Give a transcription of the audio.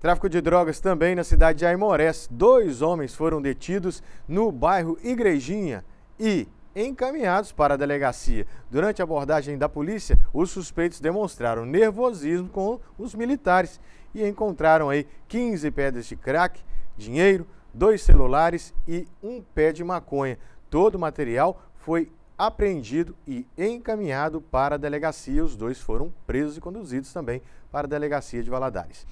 Tráfico de drogas também na cidade de Aimorés. Dois homens foram detidos no bairro Igrejinha e encaminhados para a delegacia. Durante a abordagem da polícia, os suspeitos demonstraram nervosismo com os militares e encontraram aí 15 pedras de crack, dinheiro, dois celulares e um pé de maconha. Todo o material foi apreendido e encaminhado para a delegacia. Os dois foram presos e conduzidos também para a delegacia de Valadares.